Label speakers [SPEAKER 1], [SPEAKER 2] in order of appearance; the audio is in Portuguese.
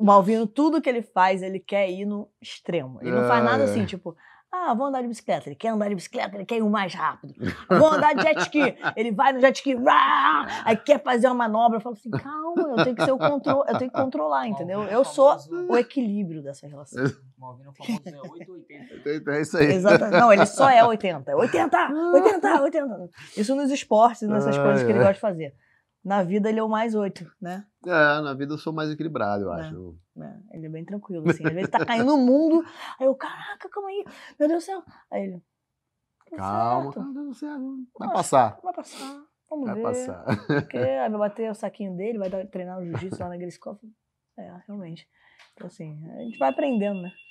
[SPEAKER 1] o Malvino, tudo que ele faz, ele quer ir no extremo. Ele não faz nada ah, é. assim, tipo, ah, vou andar de bicicleta. Ele quer andar de bicicleta, ele quer ir o mais rápido. Vou andar de jet ski. Ele vai no jet ski,
[SPEAKER 2] rá,
[SPEAKER 1] aí quer fazer uma manobra. Eu falo assim, calma, eu tenho que ser o controle, eu tenho que controlar, entendeu? É eu sou o equilíbrio dessa relação.
[SPEAKER 2] Malvino é famoso é 880. É isso aí. Exatamente.
[SPEAKER 3] Não, ele só é
[SPEAKER 1] 80. 80, 80, 80. Isso nos esportes, nessas coisas que ele gosta de fazer. Na vida ele é o mais oito, né?
[SPEAKER 3] É, na vida eu sou mais equilibrado, eu é, acho. É, é,
[SPEAKER 1] ele é bem tranquilo, assim. Às vezes tá caindo no mundo, aí eu, caraca, calma aí, meu Deus do céu. Aí ele, tá calma, certo. do céu. vai Nossa, passar. Vai passar, vamos vai ver. Vai passar. Porque aí vai bater o saquinho dele, vai treinar o jiu-jitsu lá na Griscoff. É, realmente. Então, assim, a gente vai aprendendo, né?